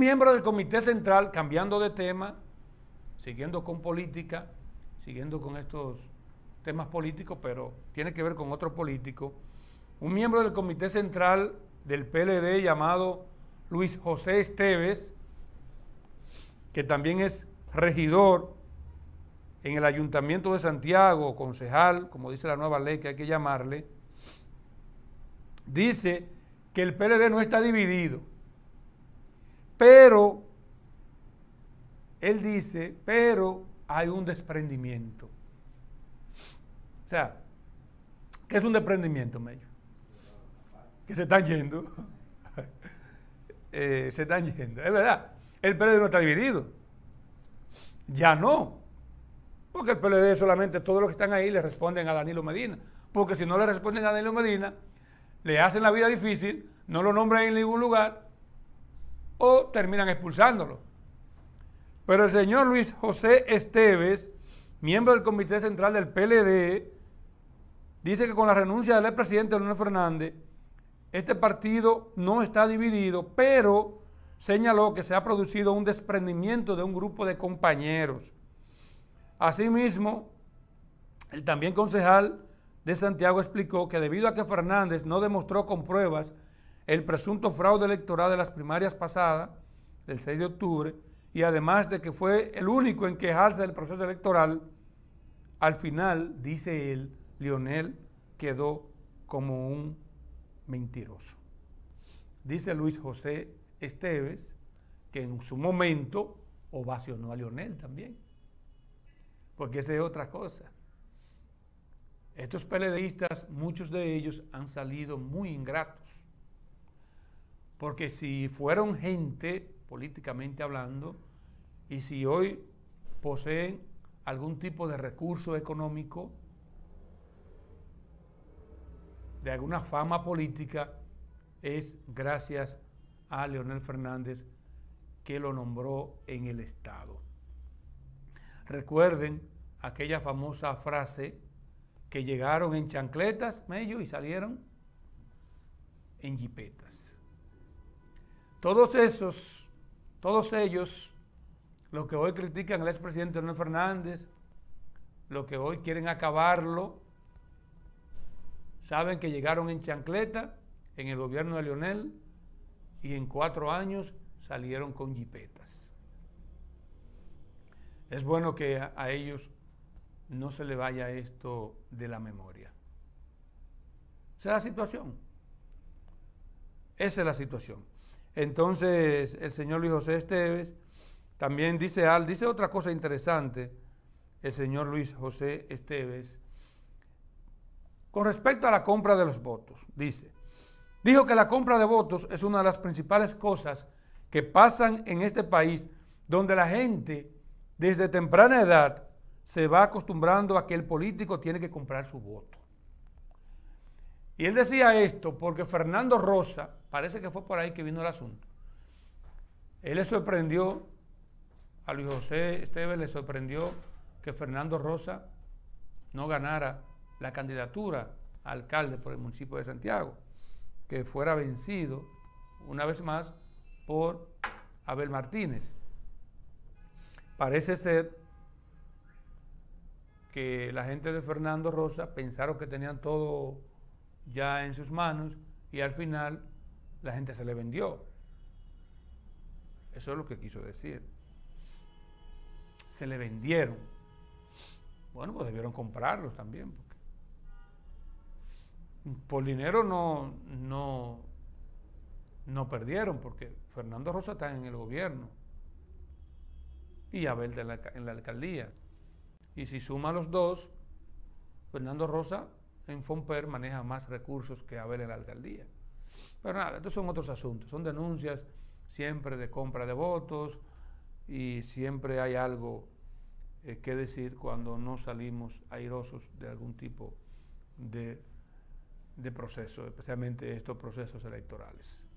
miembro del Comité Central, cambiando de tema, siguiendo con política, siguiendo con estos temas políticos, pero tiene que ver con otro político, un miembro del Comité Central del PLD llamado Luis José Esteves, que también es regidor en el Ayuntamiento de Santiago, concejal, como dice la nueva ley que hay que llamarle, dice que el PLD no está dividido, pero, él dice, pero hay un desprendimiento. O sea, ¿qué es un desprendimiento, Mello? Que se están yendo. Eh, se están yendo. Es verdad, el PLD no está dividido. Ya no. Porque el PLD solamente todos los que están ahí le responden a Danilo Medina. Porque si no le responden a Danilo Medina, le hacen la vida difícil, no lo nombran en ningún lugar o terminan expulsándolo. Pero el señor Luis José Esteves, miembro del Comité Central del PLD, dice que con la renuncia del presidente Leonel Fernández, este partido no está dividido, pero señaló que se ha producido un desprendimiento de un grupo de compañeros. Asimismo, el también concejal de Santiago explicó que debido a que Fernández no demostró con pruebas el presunto fraude electoral de las primarias pasadas, del 6 de octubre, y además de que fue el único en quejarse del proceso electoral, al final, dice él, Lionel quedó como un mentiroso. Dice Luis José Esteves que en su momento ovacionó a Lionel también, porque esa es otra cosa. Estos peledeístas, muchos de ellos han salido muy ingratos porque si fueron gente, políticamente hablando, y si hoy poseen algún tipo de recurso económico, de alguna fama política, es gracias a Leonel Fernández que lo nombró en el Estado. Recuerden aquella famosa frase que llegaron en chancletas, medio y salieron en jipetas. Todos esos, todos ellos, los que hoy critican al expresidente Leonel Fernández, los que hoy quieren acabarlo, saben que llegaron en chancleta en el gobierno de Leonel y en cuatro años salieron con jipetas. Es bueno que a, ellos no se le vaya esto de la memoria. Esa es la situación. Esa es la situación. Entonces, el señor Luis José Esteves también dice, al, dice otra cosa interesante, el señor Luis José Esteves, con respecto a la compra de los votos, dice, dijo que la compra de votos es una de las principales cosas que pasan en este país, donde la gente desde temprana edad se va acostumbrando a que el político tiene que comprar su voto. Y él decía esto porque Fernando Rosa, parece que fue por ahí que vino el asunto, él le sorprendió, a Luis José Esteves le sorprendió que Fernando Rosa no ganara la candidatura a alcalde por el municipio de Santiago, que fuera vencido una vez más por Abel Martínez. Parece ser que la gente de Fernando Rosa pensaron que tenían todo ya en sus manos y al final la gente se le vendió. Eso es lo que quiso decir. Se le vendieron. Bueno, pues debieron comprarlos también. Porque por dinero no, no, no perdieron, porque Fernando Rosa está en el gobierno y Abel en la alcaldía. Y si suma los dos, Fernando Rosa en Fomper maneja más recursos que Abel en la alcaldía. Pero nada, estos son otros asuntos, son denuncias siempre de compra de votos y siempre hay algo eh, que decir cuando no salimos airosos de algún tipo de, de proceso, especialmente estos procesos electorales.